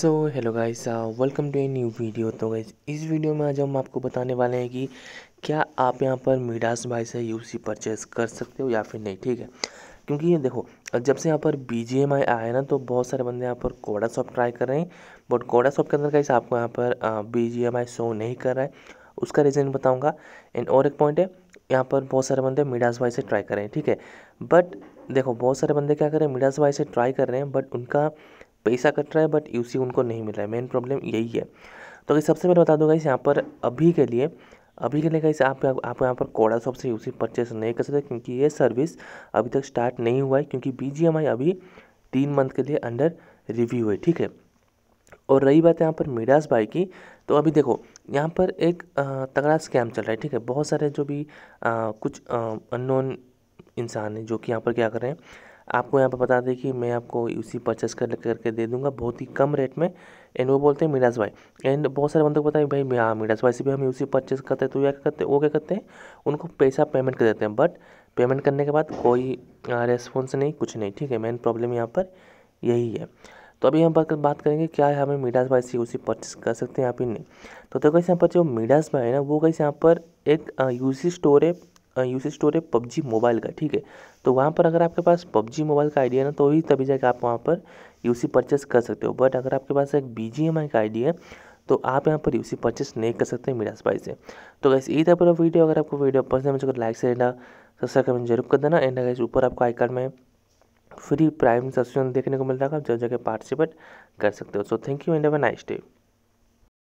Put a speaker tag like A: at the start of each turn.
A: so hello guys welcome to a new video तो guys इस video में आज हम आपको बताने वाले हैं कि क्या आप यहाँ पर मिडास भाई से यूसी परचेस कर सकते हो या फिर नहीं ठीक है क्योंकि ये देखो जब से यहाँ पर बी जी एम आई आया ना तो बहुत सारे बंदे यहाँ पर कोडा शॉप ट्राई कर रहे हैं बट कोडा शॉप के अंदर गाइस आपको यहाँ पर B G M I show नहीं कर रहा है उसका रीज़न बताऊँगा एंड और एक पॉइंट है यहाँ पर बहुत सारे बंदे मिडास भाई से ट्राई कर रहे हैं ठीक है बट देखो बहुत सारे बंदे क्या कर रहे हैं मिडास भाई से ट्राई कर रहे हैं बट उनका पैसा कट रहा है बट यूसी उनको नहीं मिल रहा है मेन प्रॉब्लम यही है तो सबसे पहले बता दूँगा इस यहाँ पर अभी के लिए अभी के लिए कहीं आप आप यहाँ पर कोड़ा शॉप से यूसी परचेस नहीं कर सकते क्योंकि ये सर्विस अभी तक स्टार्ट नहीं हुआ है क्योंकि बी अभी तीन मंथ के लिए अंडर रिव्यू है ठीक है और रही बात यहाँ पर मिडास बाई की तो अभी देखो यहाँ पर एक तगड़ा स्कैम चल रहा है ठीक है बहुत सारे जो भी आ, कुछ अननोन इंसान हैं जो कि यहाँ पर क्या कर रहे हैं आपको यहाँ पर बता दें कि मैं आपको उसी परचेस कर करके दे दूँगा बहुत ही कम रेट में एंड वो बोलते हैं मीराज भाई एंड बहुत सारे बंदों को बताए भाई हाँ मीराज भाई से भी हम उसी परचेस करते हैं तो क्या करते हैं वो क्या करते हैं उनको पैसा पेमेंट कर देते हैं बट पेमेंट करने के बाद कोई रेस्पॉन्स नहीं कुछ नहीं ठीक है मेन प्रॉब्लम यहाँ पर यही है तो अभी हम बात करेंगे क्या है हमें मीडास बाई सी उसी परचेस कर सकते हैं यहाँ पर नहीं तो देखो तो कैसे यहाँ पर जो मीडास बाई है ना वो कैसे यहाँ पर एक यूसी स्टोर है सी स्टोर है पबजी मोबाइल का ठीक है तो वहाँ पर अगर आपके पास पबजी मोबाइल का आइडिया ना तो ही तभी जाकर आप वहाँ पर यूसी परचेस कर सकते हो बट अगर आपके पास एक बी जी एम आई का आइडिया है तो आप यहाँ पर यूसी परचेस नहीं कर सकते मिराज भाई से तो वैसे यही था पूरा वीडियो अगर आपको वीडियो पसंद है मुझे लाइक से देना सब्सक्राइब कमेंट जरूर कर देना एंड गैस ऊपर आपको आईकार में फ्री प्राइम सब्सक्रिप्शन देखने को मिल रहा है आप जब जगह पार्टिसिपेट कर सकते हो so thank you and have a nice day